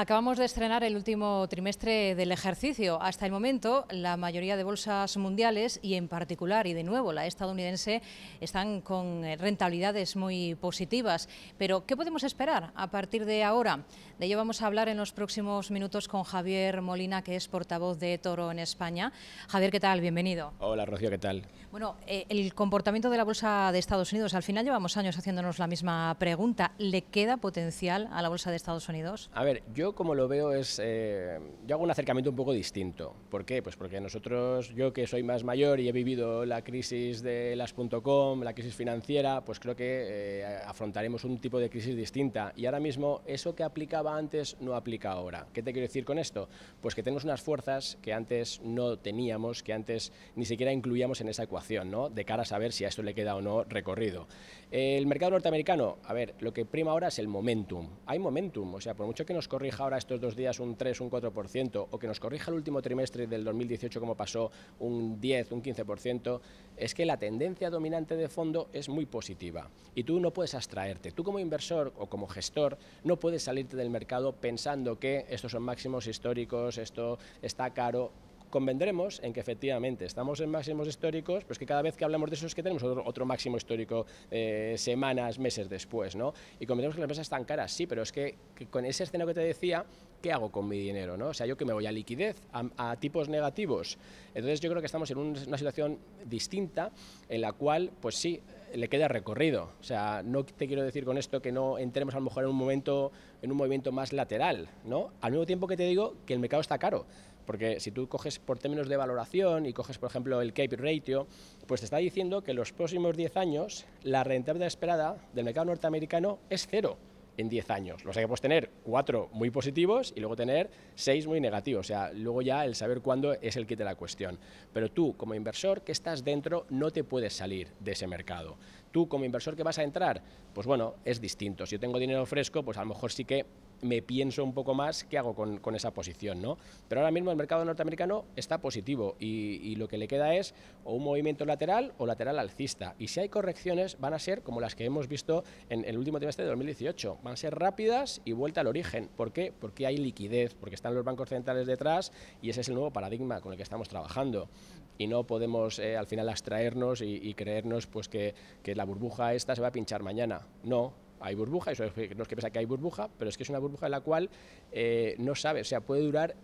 Acabamos de estrenar el último trimestre del ejercicio. Hasta el momento, la mayoría de bolsas mundiales y en particular, y de nuevo la estadounidense, están con eh, rentabilidades muy positivas. Pero, ¿qué podemos esperar a partir de ahora? De ello vamos a hablar en los próximos minutos con Javier Molina, que es portavoz de Toro en España. Javier, ¿qué tal? Bienvenido. Hola, Rocío, ¿qué tal? Bueno, eh, el comportamiento de la bolsa de Estados Unidos, al final llevamos años haciéndonos la misma pregunta. ¿Le queda potencial a la bolsa de Estados Unidos? A ver, yo como lo veo es, eh, yo hago un acercamiento un poco distinto. ¿Por qué? Pues porque nosotros, yo que soy más mayor y he vivido la crisis de las .com, la crisis financiera, pues creo que eh, afrontaremos un tipo de crisis distinta. Y ahora mismo eso que aplicaba antes no aplica ahora. ¿Qué te quiero decir con esto? Pues que tenemos unas fuerzas que antes no teníamos, que antes ni siquiera incluíamos en esa ecuación, ¿no? De cara a saber si a esto le queda o no recorrido. El mercado norteamericano, a ver, lo que prima ahora es el momentum. Hay momentum, o sea, por mucho que nos corrija ahora estos dos días un 3, un 4%, o que nos corrija el último trimestre del 2018 como pasó un 10, un 15%, es que la tendencia dominante de fondo es muy positiva y tú no puedes abstraerte. Tú como inversor o como gestor no puedes salirte del mercado pensando que estos son máximos históricos, esto está caro convendremos en que efectivamente estamos en máximos históricos, pero es que cada vez que hablamos de eso es que tenemos otro, máximo histórico eh, semanas, meses después, ¿no? Y convendremos que las empresas están caras, sí, pero es que, con ese escenario que te decía, ¿qué hago con mi dinero? ¿no? O sea, yo que me voy a liquidez, a, tipos negativos. Entonces yo creo que estamos en una situación distinta en la cual, pues sí, le queda recorrido. O sea, no te quiero decir con esto que no entremos a lo mejor en un momento, en un movimiento más lateral, ¿no? Al mismo tiempo que te digo que el mercado está caro. Porque si tú coges por términos de valoración y coges, por ejemplo, el CAPE ratio, pues te está diciendo que en los próximos 10 años la rentabilidad esperada del mercado norteamericano es cero en 10 años. O sea que puedes tener cuatro muy positivos y luego tener seis muy negativos. O sea, luego ya el saber cuándo es el kit de la cuestión. Pero tú, como inversor que estás dentro, no te puedes salir de ese mercado tú como inversor que vas a entrar, pues bueno, es distinto. Si yo tengo dinero fresco, pues a lo mejor sí que me pienso un poco más qué hago con, esa posición, ¿no? Pero ahora mismo el mercado norteamericano está positivo y, lo que le queda es o un movimiento lateral o lateral alcista. Y si hay correcciones, van a ser como las que hemos visto en el último trimestre de 2018. Van a ser rápidas y vuelta al origen. ¿Por qué? Porque hay liquidez, porque están los bancos centrales detrás y ese es el nuevo paradigma con el que estamos trabajando. Y no podemos eh, al final abstraernos y, creernos pues que, que la burbuja esta se va a pinchar mañana. No, hay burbuja, eso es, no es que pesa que hay burbuja, pero es que es una burbuja en la cual eh, no sabes, o sea, puede durar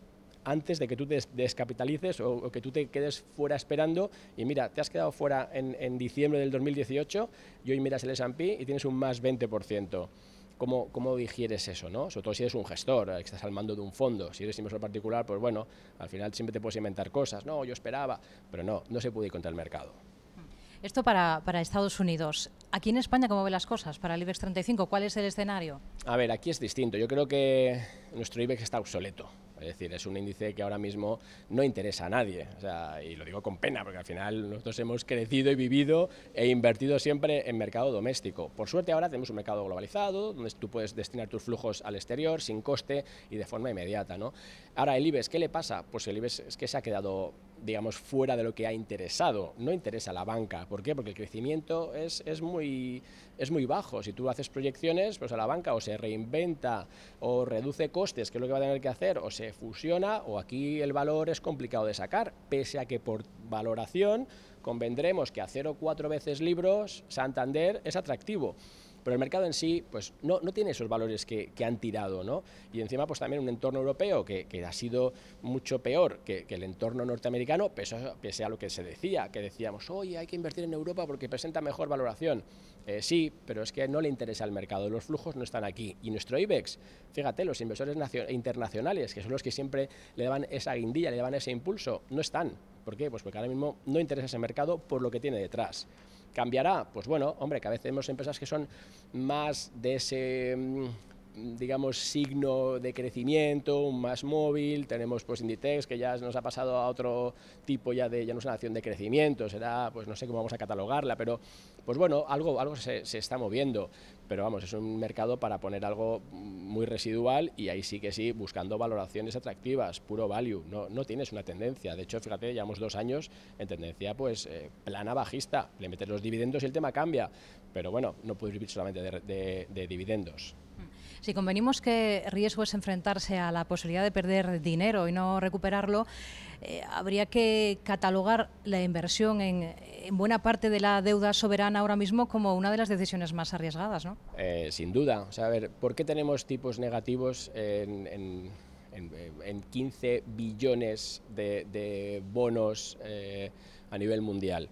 antes de que tú te descapitalices o, que tú te quedes fuera esperando y mira, te has quedado fuera en, diciembre del 2018 y hoy miras el S&P y tienes un más 20%. ¿Cómo, ¿Cómo, digieres eso? ¿no? Sobre todo si eres un gestor, que estás al mando de un fondo. Si eres inversor particular, pues bueno, al final siempre te puedes inventar cosas. No, yo esperaba, pero no, no se puede ir contra el mercado. Esto para, Estados Unidos. Aquí en España, ¿cómo ve las cosas para el IBEX 35? ¿Cuál es el escenario? A ver, aquí es distinto. Yo creo que nuestro IBEX está obsoleto. Es decir, es un índice que ahora mismo no interesa a nadie. O sea, y lo digo con pena, porque al final nosotros hemos crecido y vivido e invertido siempre en mercado doméstico. Por suerte ahora tenemos un mercado globalizado, donde tú puedes destinar tus flujos al exterior sin coste y de forma inmediata. ¿no? Ahora, el IBEX, ¿qué le pasa? Pues el IBEX es que se ha quedado digamos, fuera de lo que ha interesado. No interesa a la banca. ¿Por qué? Porque el crecimiento es, es, muy, es muy bajo. Si tú haces proyecciones, pues a la banca o se reinventa o reduce costes, que es lo que va a tener que hacer, o se fusiona, o aquí el valor es complicado de sacar, pese a que por valoración convendremos que a 0,4 veces libros Santander es atractivo pero el mercado en sí pues, no, tiene esos valores que, han tirado. Y encima pues, también un entorno europeo que, ha sido mucho peor que, el entorno norteamericano, pese a, lo que se decía, que decíamos, oye, hay que invertir en Europa porque presenta mejor valoración. Eh, sí, pero es que no le interesa el mercado, los flujos no están aquí. Y nuestro IBEX, fíjate, los inversores internacionales, que son los que siempre le daban esa guindilla, le daban ese impulso, no están. ¿Por qué? Pues porque ahora mismo no interesa ese mercado por lo que tiene detrás. ¿Cambiará? Pues bueno, hombre, que a veces vemos empresas que son más de ese mm, digamos, signo de crecimiento, más móvil, tenemos pues Inditex, que ya nos ha pasado a otro tipo ya de, ya no es una acción de crecimiento, será, pues no sé cómo vamos a catalogarla, pero pues bueno, algo, algo se está moviendo pero vamos, es un mercado para poner algo muy residual y ahí sí que sí, buscando valoraciones atractivas, puro value, no, no tienes una tendencia, de hecho, fíjate, llevamos dos años en tendencia pues eh, plana bajista, le metes los dividendos y el tema cambia, pero bueno, no puedes vivir solamente de, de dividendos. Mm. Si convenimos que riesgo es enfrentarse a la posibilidad de perder dinero y no recuperarlo, eh, habría que catalogar la inversión en, buena parte de la deuda soberana ahora mismo como una de las decisiones más arriesgadas, ¿no? Eh, sin duda. O sea, a ver, ¿por qué tenemos tipos negativos en, 15 billones de, bonos eh, a nivel mundial?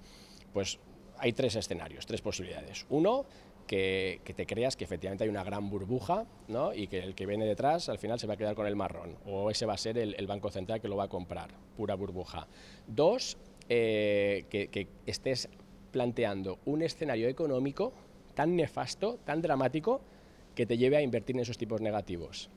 Pues hay tres escenarios, tres posibilidades. Uno, que, te creas que efectivamente hay una gran burbuja y que el que viene detrás al final se va a quedar con el marrón o ese va a ser el, Banco Central que lo va a comprar, pura burbuja. Dos, eh, que estés planteando un escenario económico tan nefasto, tan dramático, que te lleve a invertir en esos tipos negativos.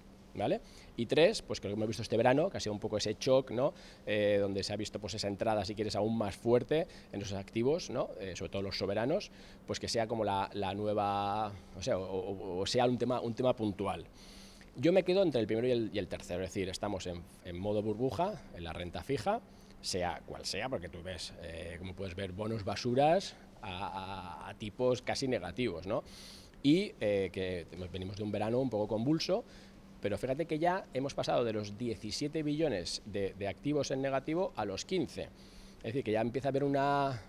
Y tres, pues creo que hemos visto este verano, que ha sido un poco ese shock, ¿no? Eh, donde se ha visto pues esa entrada, si quieres, aún más fuerte en esos activos, ¿no? Eh, sobre todo los soberanos, pues que sea como la, la nueva, o sea, o, sea un tema, un tema puntual. Yo me quedo entre el primero y el, tercero, es decir, estamos en, en modo burbuja, en la renta fija, sea cual sea, porque tú ves, eh, como puedes ver, bonos basuras a, tipos casi negativos, ¿no? Y que venimos de un verano un poco convulso, pero fíjate que ya hemos pasado de los 17 billones de, activos en negativo a los 15. Es decir, que ya empieza a haber una,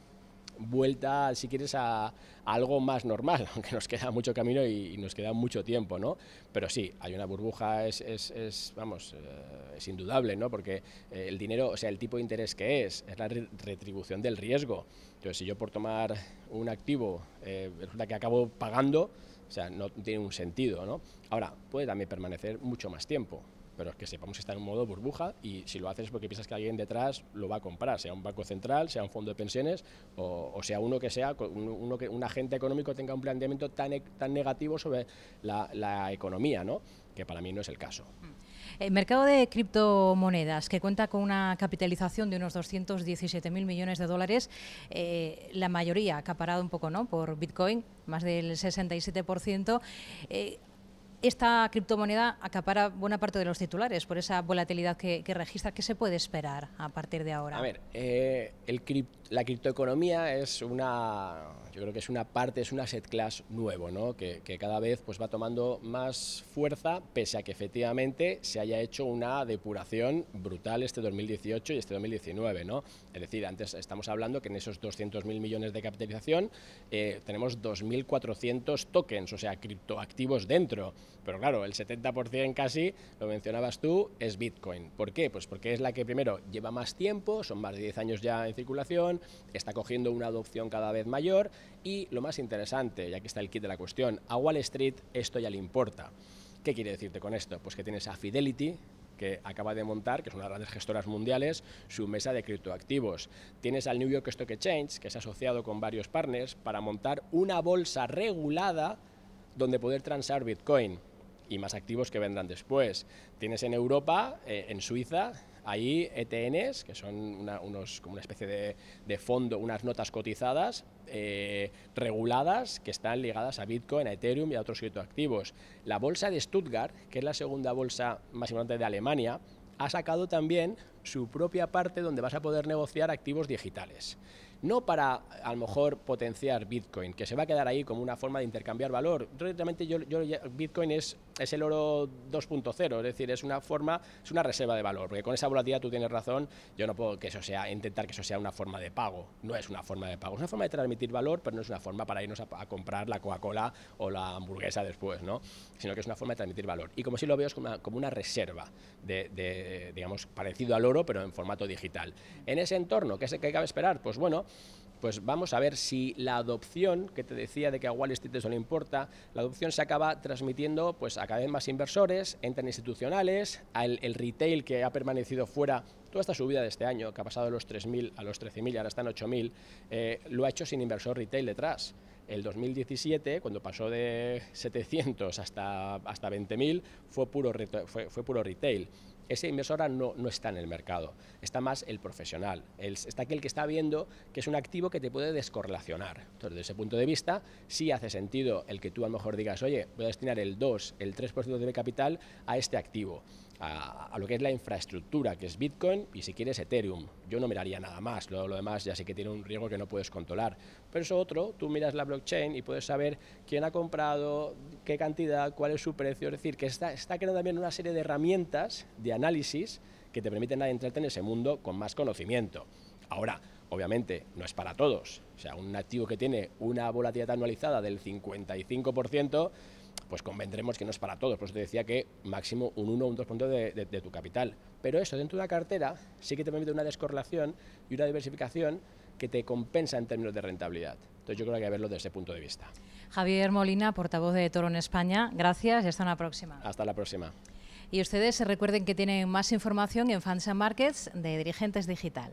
vuelta, si quieres, a, algo más normal, aunque nos queda mucho camino y, nos queda mucho tiempo, ¿no? Pero sí, hay una burbuja, es, vamos, eh, es indudable, ¿no? Porque eh, el dinero, o sea, el tipo de interés que es, es la retribución del riesgo. Entonces, si yo por tomar un activo, eh, resulta que acabo pagando, o sea, no tiene un sentido, Ahora, puede también permanecer mucho más tiempo, pero es que sepamos que está en un modo burbuja y si lo haces es porque piensas que alguien detrás lo va a comprar, sea un banco central, sea un fondo de pensiones o, sea uno que sea, un, agente económico tenga un planteamiento tan, e, negativo sobre la, economía, ¿no? Que para mí no es el caso. Mm. El eh, mercado de criptomonedas, que cuenta con una capitalización de unos 217.000 millones de dólares, eh, la mayoría acaparado un poco ¿no? por Bitcoin, más del 67% esta criptomoneda acapara buena parte de los titulares por esa volatilidad que, registra. ¿Qué se puede esperar a partir de ahora? A ver, eh, el la criptoeconomía es una, yo creo que es una parte, es una set class nuevo, ¿no? que, cada vez pues, va tomando más fuerza, pese a que efectivamente se haya hecho una depuración brutal este 2018 y este 2019. ¿no? Es decir, antes estamos hablando que en esos 200.000 millones de capitalización eh, tenemos 2.400 tokens, o sea, criptoactivos dentro. Pero claro, el 70% casi, lo mencionabas tú, es Bitcoin. ¿Por qué? Pues porque es la que primero lleva más tiempo, son más de 10 años ya en circulación, está cogiendo una adopción cada vez mayor y lo más interesante, ya que está el kit de la cuestión, a Wall Street esto ya le importa. ¿Qué quiere decirte con esto? Pues que tienes a Fidelity, que acaba de montar, que es una de las grandes gestoras mundiales, su mesa de criptoactivos. Tienes al New York Stock Exchange, que se ha asociado con varios partners para montar una bolsa regulada donde poder transar Bitcoin y más activos que vendrán después. Tienes en Europa, eh, en Suiza, ahí ETNs, que son unos, como una especie de, fondo, unas notas cotizadas eh, reguladas que están ligadas a Bitcoin, a Ethereum y a otros activos. La bolsa de Stuttgart, que es la segunda bolsa más importante de Alemania, ha sacado también su propia parte donde vas a poder negociar activos digitales. No para, a lo mejor, potenciar Bitcoin, que se va a quedar ahí como una forma de intercambiar valor. Realmente yo, Bitcoin es, es el oro 2.0, es decir, es una forma, es una reserva de valor, porque con esa volatilidad tú tienes razón, yo no puedo que eso sea, intentar que eso sea una forma de pago. No es una forma de pago, es una forma de transmitir valor, pero no es una forma para irnos a, comprar la Coca-Cola o la hamburguesa después, ¿no? Sino que es una forma de transmitir valor. Y como si lo veo como una, reserva de, de, digamos, parecido al oro pero en formato digital. En ese entorno, ¿qué, se, que cabe esperar? Pues bueno, pues vamos a ver si la adopción, que te decía de que a Wall Street eso le importa, la adopción se acaba transmitiendo pues, a cada vez más inversores, entran institucionales, al el retail que ha permanecido fuera toda esta subida de este año, que ha pasado de los 3.000 a los 13.000 y ahora está en 8.000, eh, lo ha hecho sin inversor retail detrás. El 2017, cuando pasó de 700 hasta, hasta 20.000, fue puro, fue puro retail esa inversora no, no está en el mercado, está más el profesional, está aquel que está viendo que es un activo que te puede descorrelacionar. Entonces, desde ese punto de vista, sí hace sentido el que tú a lo mejor digas, oye, voy a destinar el 2, el 3% de mi capital a este activo a, lo que es la infraestructura, que es Bitcoin y si quieres Ethereum. Yo no miraría nada más, lo, lo demás ya sé que tiene un riesgo que no puedes controlar. Pero eso otro, tú miras la blockchain y puedes saber quién ha comprado, qué cantidad, cuál es su precio. Es decir, que está, está creando también una serie de herramientas de análisis que te permiten adentrarte en ese mundo con más conocimiento. Ahora, obviamente, no es para todos. O sea, un activo que tiene una volatilidad anualizada del 55%, pues convendremos que no es para todos. Por eso te decía que máximo un 1 o un 2% de, de, tu capital. Pero eso dentro de una cartera sí que te permite una descorrelación y una diversificación que te compensa en términos de rentabilidad. Entonces yo creo que hay que verlo desde ese punto de vista. Javier Molina, portavoz de Toro en España, gracias y hasta la próxima. Hasta la próxima. Y ustedes recuerden que tienen más información en and Markets de Dirigentes Digital.